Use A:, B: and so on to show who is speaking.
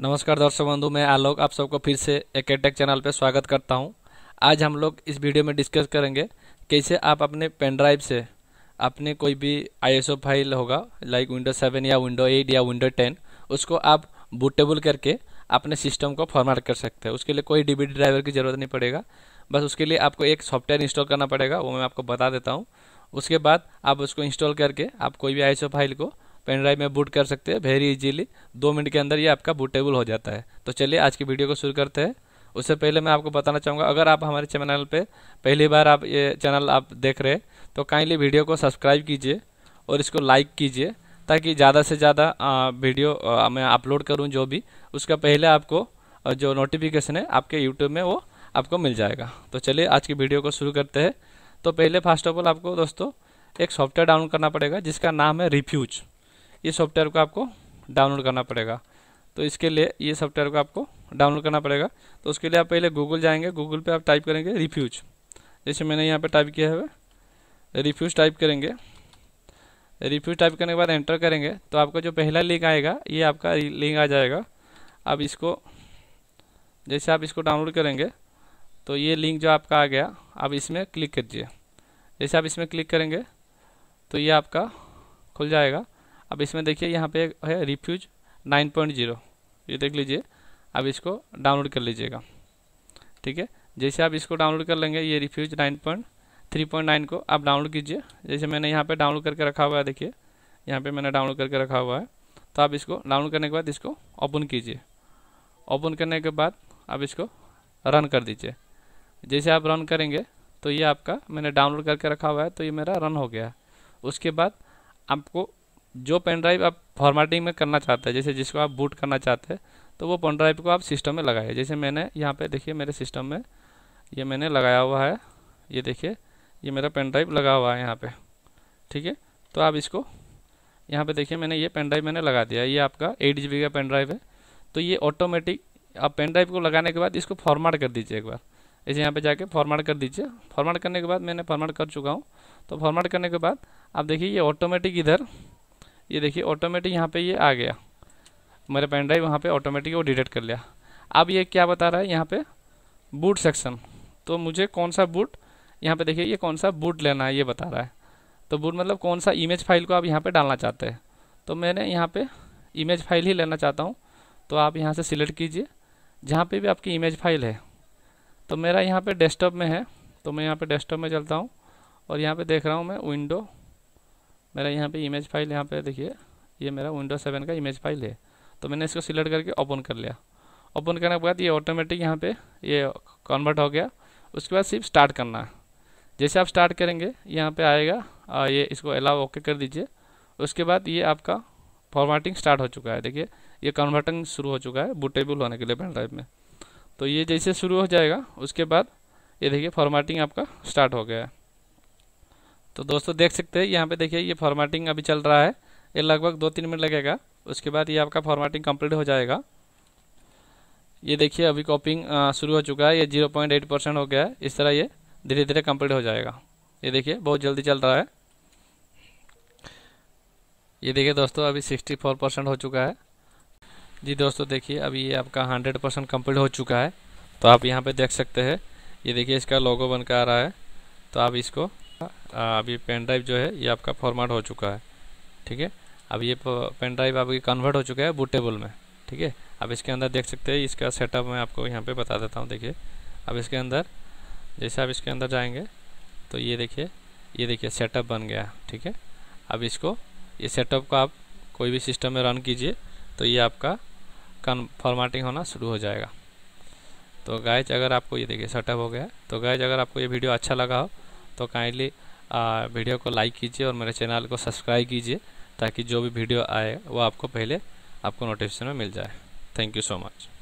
A: नमस्कार दर्शक बंधु मैं आलोक आप सबको फिर से एक चैनल पर स्वागत करता हूं आज हम लोग इस वीडियो में डिस्कस करेंगे कैसे आप अपने पेन ड्राइव से अपने कोई भी आईएसओ फाइल होगा लाइक विंडो सेवन या विंडो एट या विंडो टेन उसको आप बुटेबल करके अपने सिस्टम को फॉर्मेट कर सकते हैं उसके लिए कोई डी ड्राइवर की ज़रूरत नहीं पड़ेगा बस उसके लिए आपको एक सॉफ्टवेयर इंस्टॉल करना पड़ेगा वो मैं आपको बता देता हूँ उसके बाद आप उसको इंस्टॉल करके आप कोई भी आई फाइल को पेन ड्राइव में बूट कर सकते हैं वेरी इजीली दो मिनट के अंदर ये आपका बूटेबल हो जाता है तो चलिए आज की वीडियो को शुरू करते हैं उससे पहले मैं आपको बताना चाहूँगा अगर आप हमारे चैनल पे पहली बार आप ये चैनल आप देख रहे हैं तो काइंडली वीडियो को सब्सक्राइब कीजिए और इसको लाइक कीजिए ताकि ज़्यादा से ज़्यादा वीडियो मैं अपलोड करूँ जो भी उसका पहले आपको जो नोटिफिकेशन है आपके यूट्यूब में वो आपको मिल जाएगा तो चलिए आज की वीडियो को शुरू करते हैं तो पहले फर्स्ट ऑफ ऑल आपको दोस्तों एक सॉफ्टवेयर डाउनलोड करना पड़ेगा जिसका नाम है रिफ्यूज़ ये सॉफ्टवेयर को आपको डाउनलोड करना पड़ेगा तो इसके लिए ये सॉफ्टवेयर को आपको डाउनलोड करना पड़ेगा तो उसके लिए आप पहले गूगल जाएंगे गूगल पे आप टाइप करेंगे रिफ्यूज जैसे मैंने यहाँ पे टाइप किया है रिफ्यूज टाइप करेंगे रिफ्यूज टाइप करने के बाद एंटर करेंगे तो आपका जो पहला लिंक आएगा ये आपका लिंक आ जाएगा अब इसको जैसे आप इसको डाउनलोड करेंगे तो ये लिंक जो आपका आ गया आप इसमें क्लिक दिए जैसे आप इसमें क्लिक करेंगे तो ये आपका खुल जाएगा अब इसमें देखिए यहाँ पे है रिफ्यूज 9.0 ये देख लीजिए अब इसको डाउनलोड कर लीजिएगा ठीक है जैसे आप इसको डाउनलोड कर लेंगे ये रिफ्यूज 9.3.9 को आप डाउनलोड कीजिए जैसे मैंने यहाँ पे डाउनलोड करके रखा हुआ है देखिए यहाँ पे मैंने डाउनलोड करके रखा हुआ है तो आप इसको डाउनलोड करने के बाद इसको ओपन कीजिए ओपन करने के बाद आप इसको रन कर दीजिए जैसे आप रन करेंगे तो ये आपका मैंने डाउनलोड करके रखा हुआ है तो ये मेरा रन हो गया उसके बाद आपको जो पेन ड्राइव आप फॉर्मेटिंग में करना चाहते हैं जैसे जिसको आप बूट करना चाहते हैं तो वो पेन ड्राइव को आप सिस्टम में लगाइए जैसे मैंने यहाँ पे देखिए मेरे सिस्टम में ये मैंने लगाया हुआ है ये देखिए ये मेरा पेन ड्राइव लगा हुआ है यहाँ पे ठीक है तो आप इसको यहाँ पे देखिए मैंने ये पेन ड्राइव मैंने लगा दिया ये आपका एट जी का पेन ड्राइव है तो ये ऑटोमेटिक आप पेन ड्राइव को लगाने के बाद इसको फॉर्मेट कर दीजिए एक बार ऐसे यहाँ पे जाके फॉर्मेट कर दीजिए फॉर्मेट करने के बाद मैंने फॉर्मेट कर चुका हूँ तो फॉर्मेट करने के बाद आप देखिए ये ऑटोमेटिक इधर ये देखिए ऑटोमेटिक यहाँ पे ये आ गया मेरा पेन ड्राइव वहाँ पे ऑटोमेटिक वो डिटेक्ट कर लिया अब ये क्या बता रहा है यहाँ पे बूट सेक्शन तो मुझे कौन सा बूट यहाँ पे देखिए ये कौन सा बूट लेना है ये बता रहा है तो बूट मतलब कौन सा इमेज फाइल को आप यहाँ पे डालना चाहते हैं तो मैंने यहाँ पे इमेज फाइल ही लेना चाहता हूँ तो आप यहाँ से सिलेक्ट कीजिए जहाँ पर भी आपकी इमेज फाइल है तो मेरा यहाँ पर डेस्कटॉप में है तो मैं यहाँ पर डेस्कटॉप में चलता हूँ और यहाँ पे देख रहा हूँ मैं विंडो मेरा यहाँ पे इमेज फाइल यहाँ पे देखिए ये मेरा विंडो सेवन का इमेज फाइल है तो मैंने इसको सिलेक्ट करके ओपन कर लिया ओपन करने के बाद ये ऑटोमेटिक यहाँ पे ये कन्वर्ट हो गया उसके बाद सिर्फ स्टार्ट करना है जैसे आप स्टार्ट करेंगे यहाँ पे आएगा आ, ये इसको अलाव ओके कर दीजिए उसके बाद ये आपका फॉर्मेटिंग स्टार्ट हो चुका है देखिए ये कन्वर्टिंग शुरू हो चुका है बुटेबल होने के लिए पेन ड्राइव में तो ये जैसे शुरू हो जाएगा उसके बाद ये देखिए फॉर्मेटिंग आपका स्टार्ट हो गया है तो दोस्तों देख सकते हैं यहाँ पे देखिए ये फॉर्मेटिंग अभी चल रहा है ये लगभग दो तीन मिनट लगेगा उसके बाद ये आपका फॉर्मेटिंग कंप्लीट हो जाएगा ये देखिए अभी कॉपिंग शुरू हो चुका है ये जीरो पॉइंट एट परसेंट हो गया है इस तरह ये धीरे धीरे कंप्लीट हो जाएगा ये देखिए बहुत जल्दी चल रहा है ये देखिए दोस्तों अभी सिक्सटी फोर परसेंट हो चुका है जी दोस्तों देखिए अभी ये आपका हंड्रेड परसेंट कम्प्लीट हो चुका है तो आप यहाँ पे देख सकते हैं ये देखिए इसका लोगो बनकर आ रहा है तो आप इसको अभी पेन ड्राइव जो है ये आपका फॉर्मेट हो चुका है ठीक है अब ये पेन ड्राइव आपकी कन्वर्ट हो चुका है बूटेबल में ठीक है अब इसके अंदर देख सकते हैं इसका सेटअप मैं आपको यहाँ पे बता देता हूँ देखिए अब इसके अंदर जैसे आप इसके अंदर जाएंगे तो ये देखिए ये देखिए सेटअप बन गया ठीक है अब इसको ये सेटअप को आप कोई भी सिस्टम में रन कीजिए तो ये आपका कन फॉर्मेटिंग होना शुरू हो जाएगा तो गायज अगर आपको ये देखिए सेटअप हो गया तो गायज अगर आपको ये वीडियो अच्छा लगा हो तो काइंडली वीडियो को लाइक कीजिए और मेरे चैनल को सब्सक्राइब कीजिए ताकि जो भी वीडियो आए वो आपको पहले आपको नोटिफिकेशन में मिल जाए थैंक यू सो मच